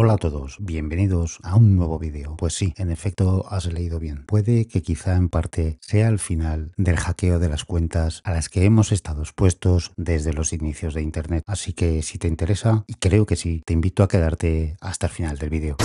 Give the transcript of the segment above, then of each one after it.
Hola a todos, bienvenidos a un nuevo vídeo. Pues sí, en efecto has leído bien. Puede que quizá en parte sea el final del hackeo de las cuentas a las que hemos estado expuestos desde los inicios de Internet. Así que si te interesa, y creo que sí, te invito a quedarte hasta el final del vídeo.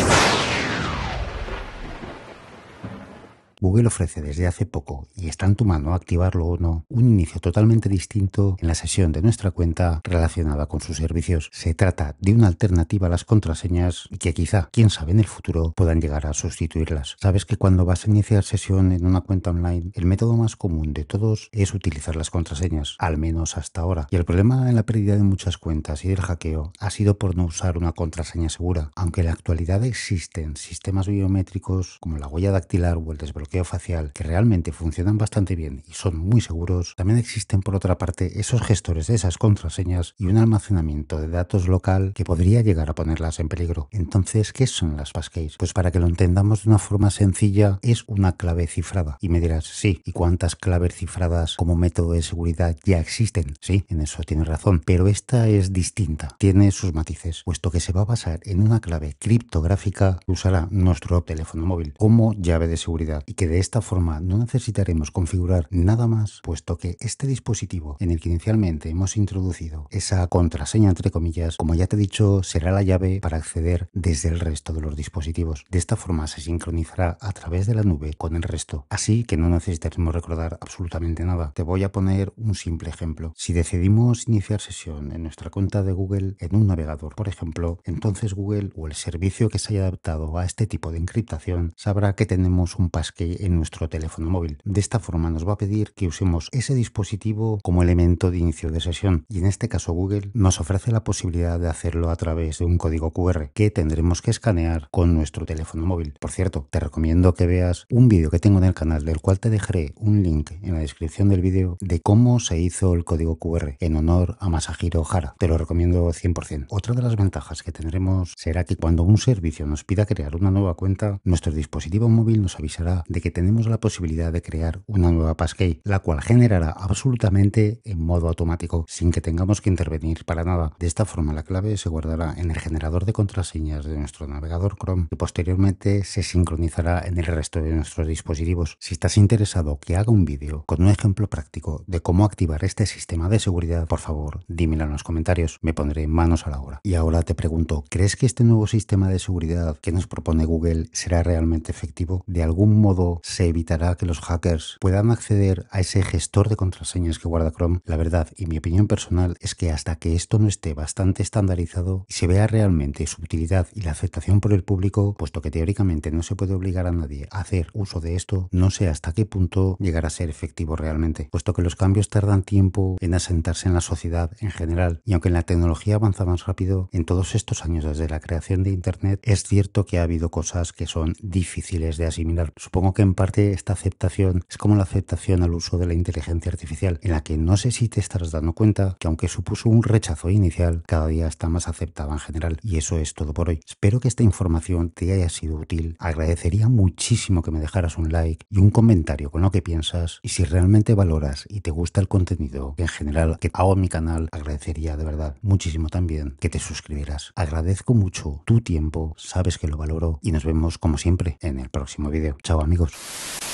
Google ofrece desde hace poco y está en tu mano activarlo o no un inicio totalmente distinto en la sesión de nuestra cuenta relacionada con sus servicios. Se trata de una alternativa a las contraseñas y que quizá, quién sabe, en el futuro puedan llegar a sustituirlas. Sabes que cuando vas a iniciar sesión en una cuenta online, el método más común de todos es utilizar las contraseñas, al menos hasta ahora. Y el problema en la pérdida de muchas cuentas y del hackeo ha sido por no usar una contraseña segura, aunque en la actualidad existen sistemas biométricos como la huella dactilar o el desbloqueo facial, que realmente funcionan bastante bien y son muy seguros, también existen por otra parte esos gestores de esas contraseñas y un almacenamiento de datos local que podría llegar a ponerlas en peligro. Entonces, ¿qué son las passkeys? Pues para que lo entendamos de una forma sencilla, es una clave cifrada. Y me dirás, sí, ¿y cuántas claves cifradas como método de seguridad ya existen? Sí, en eso tienes razón, pero esta es distinta, tiene sus matices, puesto que se va a basar en una clave criptográfica que usará nuestro teléfono móvil como llave de seguridad y de esta forma no necesitaremos configurar nada más, puesto que este dispositivo en el que inicialmente hemos introducido esa contraseña entre comillas, como ya te he dicho, será la llave para acceder desde el resto de los dispositivos. De esta forma se sincronizará a través de la nube con el resto, así que no necesitaremos recordar absolutamente nada. Te voy a poner un simple ejemplo. Si decidimos iniciar sesión en nuestra cuenta de Google en un navegador, por ejemplo, entonces Google o el servicio que se haya adaptado a este tipo de encriptación sabrá que tenemos un passkey en nuestro teléfono móvil. De esta forma nos va a pedir que usemos ese dispositivo como elemento de inicio de sesión y en este caso Google nos ofrece la posibilidad de hacerlo a través de un código QR que tendremos que escanear con nuestro teléfono móvil. Por cierto, te recomiendo que veas un vídeo que tengo en el canal del cual te dejaré un link en la descripción del vídeo de cómo se hizo el código QR en honor a Masahiro Hara. Te lo recomiendo 100%. Otra de las ventajas que tendremos será que cuando un servicio nos pida crear una nueva cuenta, nuestro dispositivo móvil nos avisará de que tenemos la posibilidad de crear una nueva passkey, la cual generará absolutamente en modo automático, sin que tengamos que intervenir para nada. De esta forma, la clave se guardará en el generador de contraseñas de nuestro navegador Chrome y posteriormente se sincronizará en el resto de nuestros dispositivos. Si estás interesado que haga un vídeo con un ejemplo práctico de cómo activar este sistema de seguridad, por favor, dímelo en los comentarios, me pondré manos a la obra. Y ahora te pregunto, ¿crees que este nuevo sistema de seguridad que nos propone Google será realmente efectivo? ¿De algún modo se evitará que los hackers puedan acceder a ese gestor de contraseñas que guarda Chrome. La verdad y mi opinión personal es que hasta que esto no esté bastante estandarizado y se vea realmente su utilidad y la aceptación por el público, puesto que teóricamente no se puede obligar a nadie a hacer uso de esto, no sé hasta qué punto llegará a ser efectivo realmente, puesto que los cambios tardan tiempo en asentarse en la sociedad en general y aunque la tecnología avanza más rápido, en todos estos años desde la creación de Internet es cierto que ha habido cosas que son difíciles de asimilar. Supongo que en parte esta aceptación es como la aceptación al uso de la inteligencia artificial, en la que no sé si te estarás dando cuenta que aunque supuso un rechazo inicial, cada día está más aceptada en general. Y eso es todo por hoy. Espero que esta información te haya sido útil. Agradecería muchísimo que me dejaras un like y un comentario con lo que piensas. Y si realmente valoras y te gusta el contenido en general que hago en mi canal, agradecería de verdad muchísimo también que te suscribieras. Agradezco mucho tu tiempo, sabes que lo valoro y nos vemos como siempre en el próximo vídeo. Chao amigos. Gracias.